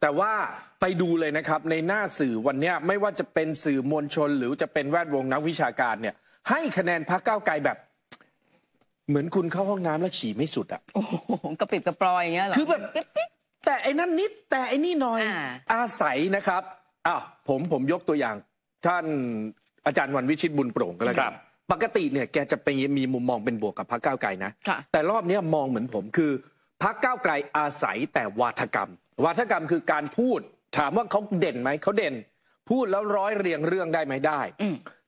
แต่ว่าไปดูเลยนะครับในหน้าสื่อวันนี้ไม่ว่าจะเป็นสื่อมวลชน หรือจะเป็นแวดวงนักวิชาการเนี่ย ให้คะแนนพักเก้าไกลแบบ เหมือนคุณเข้าห้องน้ำแล้วฉี่ไม่สุดอะโอ้โหกระปิบกระปลอยอย่างเงี้ยหรอ คือแบบแต่ไอ้นั่นนิด แต่ไอ้นี่หน่อยอาอาศัยนะครับ อ้าวผมผมยกตัวอย่าง ท่านอาจารย์วันวิชิตบุญโปร่งก็แล้วกันปกติเนี่ย แกจะเป็นมีมุมมองเป็นบวกกับพักเก้าวไกลนะะแต่รอบเนี้ยมองเหมือนผมคือพักเก้าวไกลอาศัยแต่วาทกรรมวาทกรรมคือการพูด ถามว่าเขาเด่นไหมเขาเด่น พูดแล้วร้อยเรียงเรื่องได้ไหมได้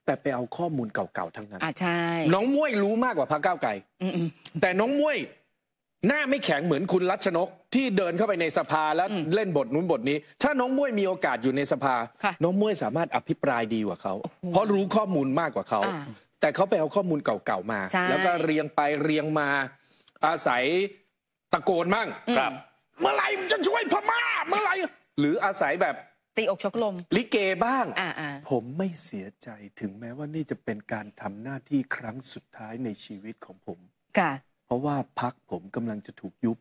แต่ไปเอาข้อมูลเก่าๆทั้งนั้นอ่ใช่น้องมุ้ยรู้มากกว่าพระก้าวไก่แต่น้องมุ้ยหน้าไม่แข็งเหมือนคุณรัชนก ที่เดินเข้าไปในสภาแล้วเล่นบทนู้นบทนี้ ถ้าน้องมุ้ยมีโอกาสอยู่ในสภา น้องมุ้ยสามารถอภิปรายดีกว่าเขาเพราะรู้ข้อมูลมากกว่าเขาแต่เขาไปเอาข้อมูลเก่าๆมาแล้วก็เรียงไปเรียงมา อาศัยตะโกนมั่งครับเมื่อไหร่จะช่วยพม่า เมื่อไหร่ หรืออาศัยแบบตีอกชกลม ลิเกบ้างผมไม่เสียใจถึงแม้ว่านี่จะเป็นการทำหน้าที่ครั้งสุดท้ายในชีวิตของผมเพราะว่าพักผมกำลังจะถูกยุบ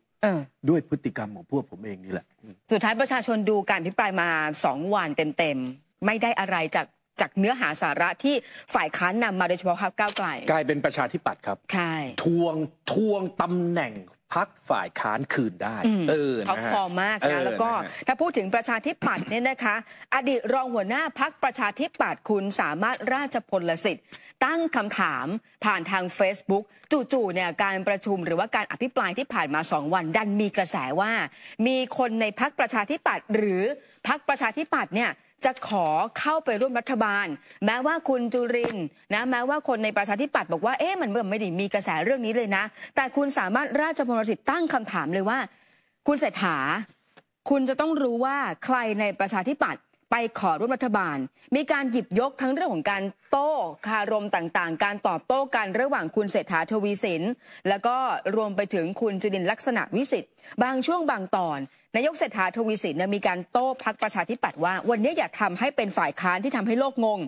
ด้วยพฤติกรรมของพวกผมเองนี่แหละ สุดท้ายประชาชนดูการพิปรายมาสองวันเต็มๆไม่ได้อะไรจากจากเนื้อหาสาระที่ฝ่ายค้านนำมาโดยเฉพาะครับก้าวไกล กลายเป็นประชาธิปัตย์ครับใช่ทวงทวงตำแหน่งพักฝ่ายค้านคืนได้ เออเขาฟอร์มมากนะแล้วก็ ถ้าพูดถึงประชาธิปัตย์เนี่ยนะคะ อดีตรองหัวหน้าพักประชาธิปัตย์คุณสามารถราชพลสิทธิ์ตั้งคำถามผ่านทาง Facebook จู่ๆเนี่ยการประชุมหรือว่าการอภิปรายที่ผ่านมาสองวัน ดันมีกระแสว่า มีคนในพักประชาธิปัตย์หรือพักประชาธิปัตย์เนี่ยจะขอเข้าไปร่วมรัฐบาล แม้ว่าคุณจุรินนะแม้ว่าคนในประชาธิปัตย์บอกว่าเอ๊ะมันเมื่อไม่ได้มีกระแสเรื่องนี้เลยนะ แต่คุณสามารถราชพลสิทธิ์ตั้งคำถามเลยว่า คุณเศรษฐา คุณจะต้องรู้ว่าใครในประชาธิปัตย์ไปขอร่วมรัฐบาล มีการหยิบยกทั้งเรื่องของการโต้คารมต่างๆ การตอบโต้กันระหว่างคุณเศรษฐาทวีสินแล้วก็รวมไปถึงคุณจุรินลักษณะวิสิทธิ์บางช่วงบางตอนนายกเศรษฐาทวีสินมีการโต้พักประชาธิปัตย์ว่า วันนี้อย่าทำให้เป็นฝ่ายค้านที่ทำให้โลกงง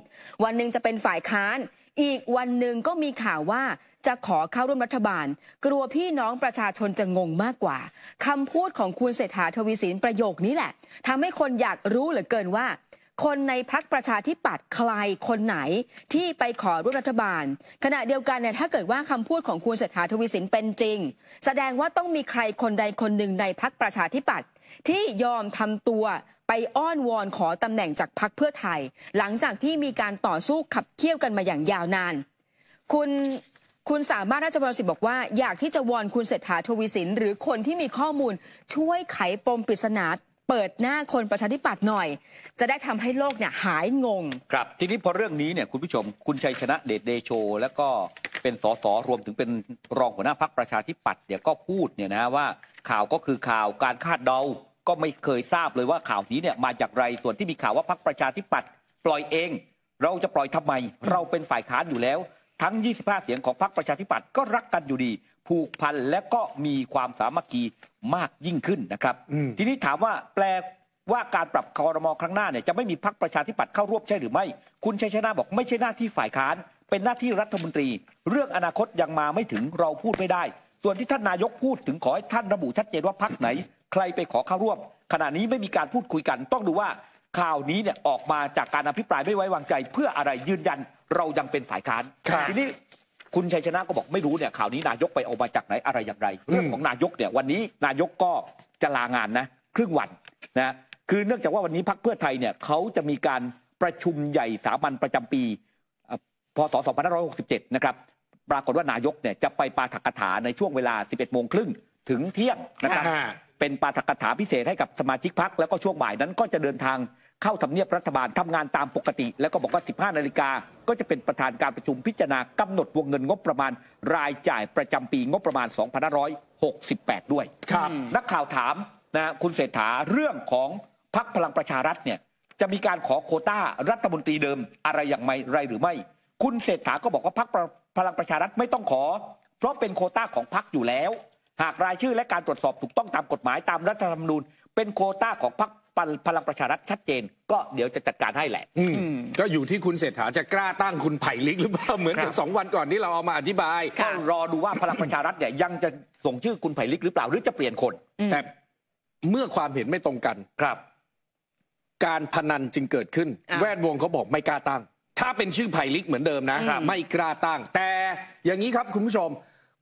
วันหนึ่งจะเป็นฝ่ายค้าน อีกวันหนึ่งก็มีข่าวว่าจะขอเข้าร่วมรัฐบาล กลัวพี่น้องประชาชนจะงงมากกว่า คำพูดของคุณเศรษฐาทวีสินประโยคนี้แหละ ทำให้คนอยากรู้เหลือเกินว่า คนในพักประชาธิปัตย์ใครคนไหนที่ไปขอร่วมรัฐบาล ขณะเดียวกันเนี่ยถ้าเกิดว่าคำพูดของคุณเศรษฐาทวีสินเป็นจริง แสดงว่าต้องมีใครคนใดคนหนึ่งในพักประชาธิปัตย์ที่ยอมทำตัวไปอ้อนวอนขอตำแหน่งจากพรรคเพื่อไทยหลังจากที่มีการต่อสู้ขับเคี่ยวกันมาอย่างยาวนาน คุณคุณสามารถราชบรสิทิ์บอกว่าอยากที่จะวอนคุณเศรษฐาทวีสินหรือคนที่มีข้อมูลช่วยไขปมปริศนาเปิดหน้าคนประชาธิปัตย์หน่อย จะได้ทำให้โลกเนี่ยหายงงครับทีนี้พอเรื่องนี้เนี่ยคุณผู้ชมคุณชัยชนะเดชเดโช แล้วก็เป็นสสรวมถึงเป็นรองหัวหน้าพักประชาธิปัตย์เดี๋ยวก็พูดเนี่ยนะว่าข่าวก็คือข่าวการคาดเดาก็ไม่เคยทราบเลยว่าข่าวนี้เนี่ยมาจากไรส่วนที่มีข่าวว่าพรรคประชาธิปัตย์ปล่อยเอง เราจะปล่อยทำไม เราเป็นฝ่ายค้านอยู่แล้ว ทั้ง 25 เสียงของพรรคประชาธิปัตย์ก็รักกันอยู่ดี ผูกพันและก็มีความสามัคคีมากยิ่งขึ้นนะครับ ทีนี้ถามว่าแปลว่าการปรับคอรมอครั้งหน้าเนี่ยจะไม่มีพรรคประชาธิปัตย์เข้าร่วมใช่หรือไม่ คุณชัยชนะบอก ไม่ใช่หน้าที่ฝ่ายค้าน เป็นหน้าที่รัฐมนตรี เรื่องอนาคตยังมาไม่ถึงเราพูดไม่ได้ส่วนที่ท่านนายกพูดถึงขอให้ท่านระบุชัดเจนว่าพักไหนใครไปขอเข้าร่วม ขณะนี้ไม่มีการพูดคุยกัน ต้องดูว่าข่าวนี้เนี่ยออกมาจากการอภิปรายไม่ไว้วางใจ เพื่ออะไรยืนยันเรายังเป็นฝ่ายค้านทีนี้คุณชัยชนะก็บอกไม่รู้เนี่ยข่าวนี้นายกไปเอามาจากไหนอะไรอย่างไร เรื่องของนายกเนี่ย วันนี้นายกก็จะลางานนะครึ่งวันนะคือเนื่องจากว่าวันนี้พักเพื่อไทยเนี่ยเขาจะมีการประชุมใหญ่สามัญประจำปีพศ2567นะครับปรากฏว่านายกเนี่ยจะไปปาฐกถาในช่วงเวลา11โมงครึ่งถึงเที่ยงนะครับเป็นปาฐกถาพิเศษให้กับสมาชิกพักแล้วก็ช่วงบ่ายนั้น ก็จะเดินทางเข้าทำเนียบรัฐบาลทำงานตามปกติ แล้วก็บอกว่า 15นาฬิกาก็จะเป็นประธานการประชุมพิจารณากำหนดวงเงินงบประมาณรายจ่ายประจำปีงบประมาณ2568 ด้วยครับนักข่าวถามนะคุณเศรษฐาเรื่องของพักพลังประชารัฐเนี่ยจะมีการขอโคต้ารัฐมนตรีเดิมอะไรอย่างไรหรือไม่ คุณเศรษฐาก็บอกว่าพักพลังประชารัฐไม่ต้องขอเพราะเป็นโคต้าของพรรคอยู่แล้ว หากรายชื่อและการตรวจสอบถูกต้องตามกฎหมายตามรัฐธรรมนูญ เป็นโคต้าของพรรคพลังประชารัฐชัดเจน ก็เดี๋ยวจะจัดการให้แหละก็อยู่ที่คุณเศรษฐาจะกล้าตั้งคุณไผ่ลิก หรือเปล่าเหมือนกับสองวันก่อนที่เราเอามาอธิบายก็รอดูว่าพลังประชารัฐเนี่ยยังจะส่งชื่อคุณไผ่ลิก หรือเปล่าหรือจะเปลี่ยนคนแต่เมื่อความเห็นไม่ตรงกัน ครับ การพนันจึงเกิดขึ้น แวดวงเขาบอกไม่กล้าตั้งถ้าเป็นชื่อไผ่ลิกเหมือนเดิมนะไม่กล้าตั้งแต่อย่างนี้ครับ คุณผู้ชม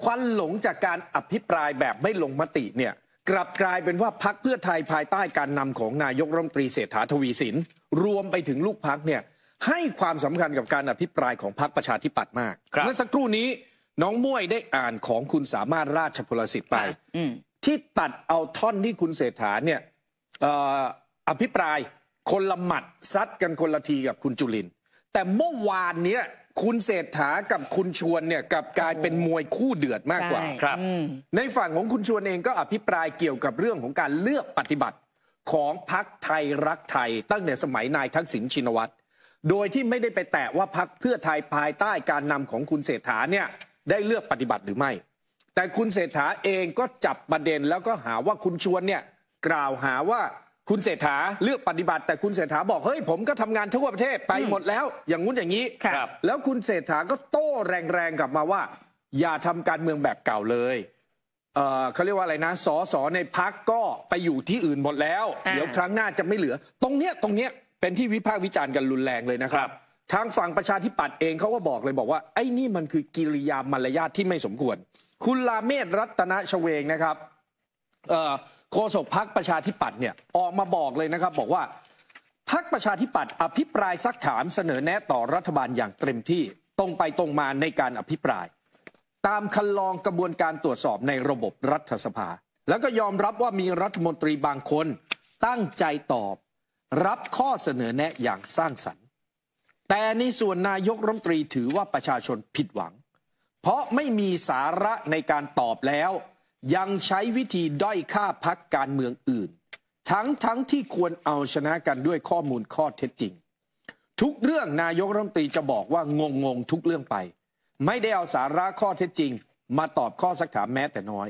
ควันหลงจากการอภิปรายแบบไม่ลงมติเนี่ยกลับกลายเป็นว่าพักเพื่อไทยภายใต้การนำของนายกรัฐมนตรีเศรษฐาทวีสิน รวมไปถึงลูกพักเนี่ย ให้ความสำคัญกับการอภิปรายของพักประชาธิปัตย์มากเมื่อสักครู่นี้น้องมุ้ยได้อ่านของคุณสามารถราชพลสิทธิ์ไปที่ตัดเอาท่อนที่คุณเศรษฐาเนี่ยอภิปรายคนละหมัดซัดกันคนละทีกับคุณจุลินแต่เมื่อวานเนี้ยคุณเศรษฐากับคุณชวนเนี่ยกับกลายเป็นมวยคู่เดือดมากกว่าครับในฝั่งของคุณชวนเองก็อภิปรายเกี่ยวกับเรื่องของการเลือกปฏิบัติของพรรคไทยรักไทย ตั้งแต่สมัยนายทักษิณชินวัตรโดยที่ไม่ได้ไปแตะว่าพรรคเพื่อไทยภายใต้การนำของคุณเศรษฐาเนี่ยได้เลือกปฏิบัติหรือไม่ แต่คุณเศรษฐาเองก็จับประเด็นแล้วก็หาว่าคุณชวนเนี่ยกล่าวหาว่าคุณเศรษฐาเลือกปฏิบัติแต่คุณเศรษฐาบอกเฮ้ยผมก็ทำงานทั่วประเทศไปหมดแล้ว อย่างงู้นอย่างนี้แล้วคุณเศรษฐาก็โต้แรงๆกลับมาว่า อย่าทำการเมืองแบบเก่าเลย เขาเรียกว่าอะไรนะสอสอในพักก็ไปอยู่ที่อื่นหมดแล้ว เดี๋ยวครั้งหน้าจะไม่เหลือ ตรงเนี้ยตรงเนี้ยเป็นที่วิพากษ์วิจารณ์กันรุนแรงเลยนะครับทางฝั่งประชาธิปัตย์เองเขาก็บอกเลยบอกว่าไอ้นี่มันคือกิริยามารยาทที่ไม่สมควร คุณลาเมศรัตนชเวงนะครับโฆษกพักประชาธิปัตย์เนี่ยออกมาบอกเลยนะครับบอกว่าพักประชาธิปัตย์อภิปรายซักถามเสนอแนะต่อรัฐบาลอย่างเต็มที่ตรงไปตรงมาในการอภิปราย ตามคันลองกระบวนการตรวจสอบในระบบรัฐสภา แล้วก็ยอมรับว่ามีรัฐมนตรีบางคนตั้งใจตอบ รับข้อเสนอแนะอย่างสร้างสรรค์ แต่ในส่วนนายกรัฐมนตรีถือว่าประชาชนผิดหวัง เพราะไม่มีสาระในการตอบแล้วยังใช้วิธีด้อยค่าพักการเมืองอื่น ทั้งทั้งที่ควรเอาชนะกันด้วยข้อมูลข้อเท็จจริง ทุกเรื่องนายกรัฐมนตรีจะบอกว่างงงทุกเรื่องไป ไม่ได้เอาสาระข้อเท็จจริง มาตอบข้อสักถามแม้แต่น้อย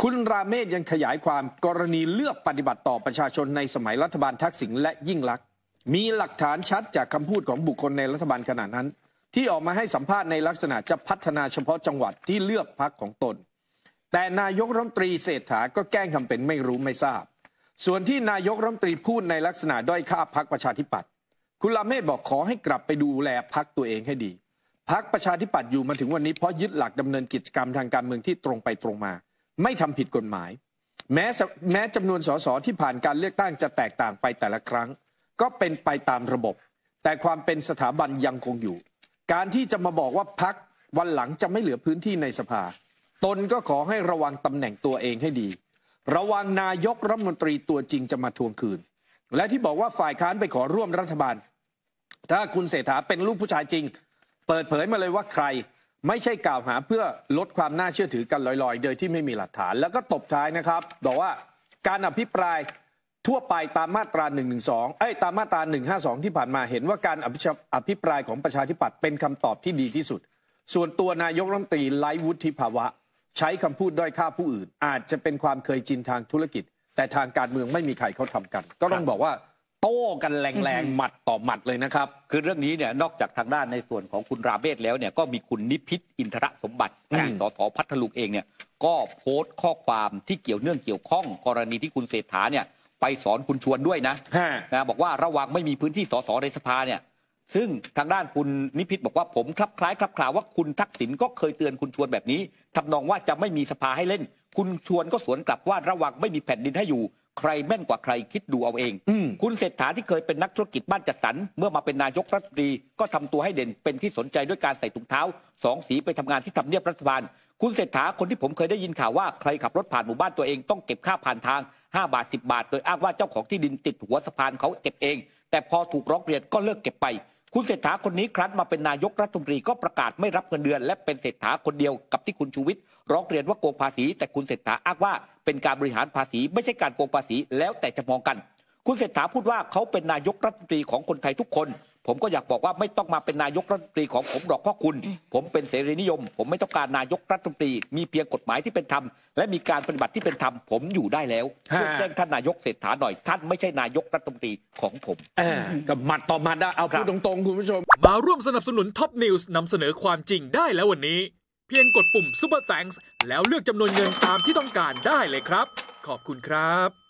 คุณราเมศยังขยายความกรณีเลือกปฏิบัติต่อประชาชนในสมัยรัฐบาลทักษิณและยิ่งลักษณ์มีหลักฐานชัดจากคำพูดของบุคคลในรัฐบาลขณะนั้น ที่ออกมาให้สัมภาษณ์ในลักษณะจะพัฒนาเฉพาะจังหวัดที่เลือกพักของตนแต่นายกรัฐมนตรีเศรษฐา ก็แกล้งทำเป็นไม่รู้ไม่ทราบ ส่วนที่นายกรัฐมนตรีพูดในลักษณะด้อยค่าพักประชาธิปัตย์ คุณลาเมศบอกขอให้กลับไปดูแลพักตัวเองให้ดี พักประชาธิปัตย์อยู่มาถึงวันนี้เพราะยึดหลักดำเนินกิจกรรมทางการเมืองที่ตรงไปตรงมา ไม่ทำผิดกฎหมาย แม้แม้จำนวนสสที่ผ่านการเลือกตั้งจะแตกต่างไปแต่ละครั้ง ก็เป็นไปตามระบบ แต่ความเป็นสถาบันยังคงอยู่ การที่จะมาบอกว่าพักวันหลังจะไม่เหลือพื้นที่ในสภาตนก็ขอให้ระวังตำแหน่งตัวเองให้ดี ระวังนายกรัฐมนตรีตัวจริงจะมาทวงคืน และที่บอกว่าฝ่ายค้านไปขอร่วมรัฐบาล ถ้าคุณเศรษฐาเป็นลูกผู้ชายจริง เปิดเผยมาเลยว่าใคร ไม่ใช่กล่าวหาเพื่อลดความน่าเชื่อถือกันลอยๆโดยที่ไม่มีหลักฐาน แล้วก็ตบท้ายนะครับ บอกว่าการอภิปรายทั่วไปตามมาตรา1นึเอ้ยตามมาตรา152 ที่ผ่านมาเห็นว่าการอภิปรายของประชาธิปัตย์เป็นคำตอบที่ดีที่สุด ส่วนตัวนายกรัฐมนตรีไร้วุฒิภาวะใช้คำพูดด้อยค่าผู้อื่น อาจจะเป็นความเคยชินทางธุรกิจ แต่ทางการเมืองไม่มีใครเขาทำกัน ก็ต้องบอกว่า โต้กันแรงๆหมัดต่อหมัดเลยนะครับ คือเรื่องนี้เนี่ยนอกจากทางด้านในส่วนของคุณราเบศแล้วเนี่ยก็มีคุณนิพิษอินทรสมบัติสสพัทลุงเองเนี่ยก็โพสต์ข้อความที่เกี่ยวเนื่องเกี่ยวข้อง กรณีที่คุณเศรษฐาเนี่ยไปสอนคุณชวนด้วยนะนะบอกว่าระวังไม่มีพื้นที่สสในสภาเนี่ยซึ่งทางด้านคุณนิพิษบอกว่าผมคลับคล้ายคลับคลาว่าคุณทักษิณก็เคยเตือนคุณชวนแบบนี้ ทำนองว่าจะไม่มีสภาให้เล่น คุณชวนก็สวนกลับว่าระวังไม่มีแผ่นดินให้อยู่ ใครแม่นกว่าใครคิดดูเอาเอง คุณเศรษฐาที่เคยเป็นนักธุรกิจบ้านจัดสรรเมื่อมาเป็นนายกรัฐมนตรีก็ทำตัวให้เด่น เป็นที่สนใจด้วยการใส่ถุงเท้าสองสีไปทำงานที่ทำเนียบรัฐบาล คุณเศรษฐาคนที่ผมเคยได้ยินข่าวว่าใครขับรถผ่านหมู่บ้านตัวเองต้องเก็บค่าผ่านทาง 5 บาท10บาทโดยอ้างว่าเจ้าของที่ดินติดหัวสะพานเขาเก็บเอง แต่พอถูกร้องเรียนก็เลิกเก็บไปคุณเศรษฐาคนนี้ครั้นมาเป็นนายกรัฐมนตรีก็ประกาศไม่รับเงินเดือน และเป็นเศรษฐาคนเดียวกับที่คุณชูวิทย์ร้องเรียนว่าโกงภาษี แต่คุณเศรษฐาอ้างว่าเป็นการบริหารภาษีไม่ใช่การโกงภาษีแล้วแต่จะมองกัน คุณเศรษฐาพูดว่าเขาเป็นนายกรัฐมนตรีของคนไทยทุกคนผมก็อยากบอกว่าไม่ต้องมาเป็นนายกรัฐมนตรีของผมหรอกเพราะคุณ ผมเป็นเสรีนิยม ผมไม่ต้องการนายกรัฐมนตรี มีเพียงกฎหมายที่เป็นธรรม และมีการปฏิบัติที่เป็นธรรม ผมอยู่ได้แล้วช่วยแจ้งท่านนายกเศรษฐาหน่อยท่านไม่ใช่นายกรัฐมนตรีของผมกับหมัดต่อมัดนะเอาพูดตรงๆคุณผู้ชมมาร่วมสนับสนุนท็อปนิวส์นำเสนอความจริงได้แล้ววันนี้ เพียงกดปุ่มป u ปอร์แฟง k ์แล้วเลือกจำนวนเงินตามที่ต้องการได้เลยครับ ขอบคุณครับ